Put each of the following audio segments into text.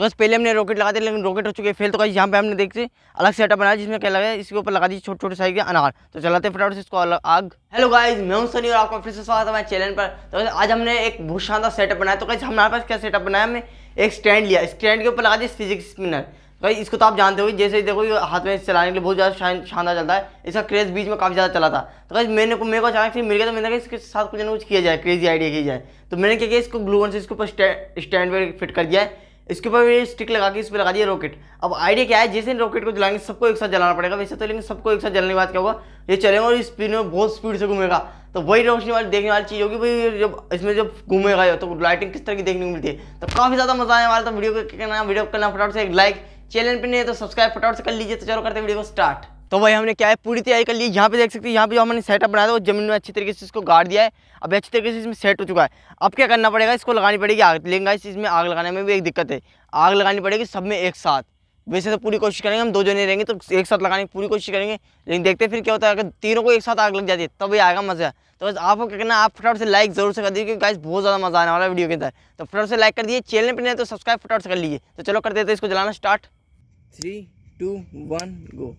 तो बस पहले हमने रॉकेट लगा दिया लेकिन रॉकेट हो चुके फेल तो कहीं यहाँ पे हमने देखते अलग सेटअप बनाया जिसमें क्या लगाया इसके ऊपर लगा दी छोटे छोटे साइज के अनार तो चलाते फटाफट से इसको अलग आग हेलो गाइज मैं हूं सनी और आपका फिर से स्वागत है हमारे चैनल पर तो आज हमने एक बहुत शानदार सेटअप बनाया तो कहीं हमारे पास क्या सेटअप बनाया हमने एक स्टैंड लिया स्टैंड के ऊपर लगा दिया फिजिक्स स्पिनर भाई इसको तो आप जानते हो जैसे देखो ये हाथ में चलाने के लिए बहुत ज़्यादा शानदार चलता है इसका क्रेज बीच में काफ़ी ज़्यादा चला था तो भाई मैंने को मेरे को अचानक से मिल गया तो मैंने कहा इसके साथ कुछ ना कुछ किया जाए क्रेजी आइडिया किया जाए तो मैंने क्या किया इसको ग्लूवन से इसके ऊपर स्टैंड पर फिट कर दिया है इसके ऊपर भी स्टिक लगा के इस पर लगा दिया रॉकेट अब आइडिया क्या है जैसे रॉकेट को जलाएंगे सबको एक साथ जलाना पड़ेगा वैसे तो लेकिन सबको एक साथ जलने के बाद क्या होगा ये चलेगा और स्पीड में बहुत स्पीड से घूमेगा तो वही रोशनी वाली देखने वाली चीज़ होगी भाई जब इसमें जब घूमेगा तो लाइटिंग किस तरह की देखने को मिलती है तो काफ़ी ज़्यादा मजा आने वाला था वीडियो को करना वीडियो करना फटाफट से एक लाइक चैनल पर नहीं है तो सब्सक्राइब फटाफट से कर लीजिए तो चलो करते वीडियो को स्टार्ट तो भाई हमने क्या है पूरी तैयारी कर ली यहाँ पे देख सकते हैं यहाँ पे जो हमने सेटअप बनाया था वो जमीन में अच्छी तरीके से इसको गाड़ दिया है अब अच्छी तरीके से इसमें सेट हो चुका है अब क्या करना पड़ेगा इसको लगानी पड़ेगी आग लेकिन इस इसमें आग लगाने में भी एक दिक्कत है आग लगानी पड़ेगी सब में एक साथ वैसे तो पूरी कोशिश करेंगे हम दो जने रहेंगे तो एक साथ लगाने की पूरी कोशिश करेंगे लेकिन देखते फिर क्या होता है अगर तीनों को एक साथ आग लग जाती है तब ही आएगा मज़ा तो बस आपको क्या करना आप फटाफट से लाइक जरूर से कर दीजिए क्योंकि गाइस बहुत ज़्यादा मज़ा आने वाला वीडियो के अंदर तो फटाफट से लाइक कर दीजिए चैनल पर नहीं तो सब्सक्राइब फटाफट से कर लीजिए तो चलो कर देते तो इसको जलाना start three two one go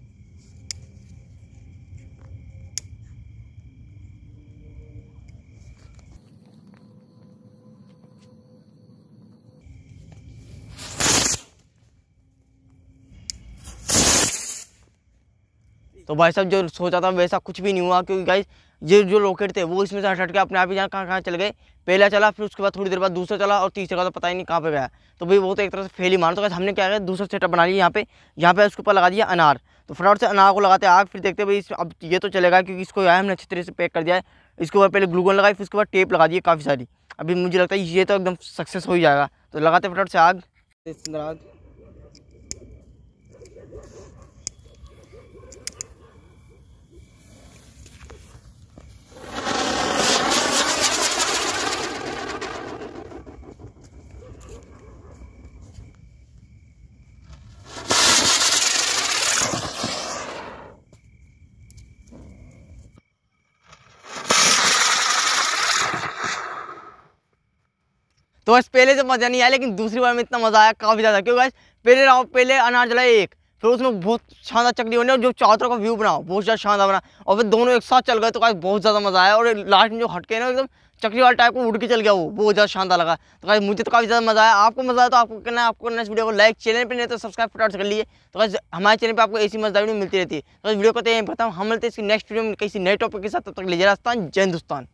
तो भाई साहब जो सोचा था वैसा कुछ भी नहीं हुआ क्योंकि गाइस ये जो रॉकेट थे वो इसमें से हट के अपने आप ही जान कहाँ कहाँ चल गए पहला चला फिर उसके बाद थोड़ी देर बाद दूसरा चला और तीसरे का तो पता ही नहीं कहाँ पे गया तो भाई वो तो एक तरह से फेल ही मानो तो हमने क्या किया दूसरा सेटअप बना लिया यहाँ पे यहाँ पे उसके ऊपर लगा दिया अनार तो फटाफट से अनार को लगाते आग फिर देखते भाई अब ये तो चलेगा क्योंकि इसको आया हमने अच्छे तरीके से पैक कर दिया है इसके ऊपर पहले ग्लूगन लगाई फिर उसके बाद टेप लगा दिए काफ़ी सारी अभी मुझे लगता है ये तो एकदम सक्सेस हो ही जाएगा तो लगाते फटाफट से आग तो बस पहले से मज़ा नहीं आया लेकिन दूसरी बार में इतना मज़ा आया काफ़ी ज़्यादा क्योंकि बस पहले राउंड पहले अनार जला एक फिर उसमें बहुत शानदार चकली बनी और जो चारों का व्यू बनाओ बहुत ज़्यादा शानदार बना और फिर दोनों एक साथ चल गए तो कहा बहुत ज़्यादा मज़ा आया और लास्ट में जो हटके ना एकदम चकली वाले टाइप को उड़ के चल गया वो बहुत ज़्यादा शानदार लगा तो कहा मुझे तो काफ़ी ज़्यादा मज़ा आया आपको मज़ा आया तो आपको करना आपको करना इस वीडियो को लाइक चैनल पर नहीं तो सब्सक्राइब फटाफट कर लिए तो कहा हमारे चैनल पर आपको ऐसी मज़ेदार वीडियो मिलती रहती है तो वीडियो को तो यही बताऊँ हम मिलते हैं इसकी नेक्स्ट वीडियो में किसी नए टॉपिक के साथ तब तक लीजिए राजस्थान जय हिंदुस्तान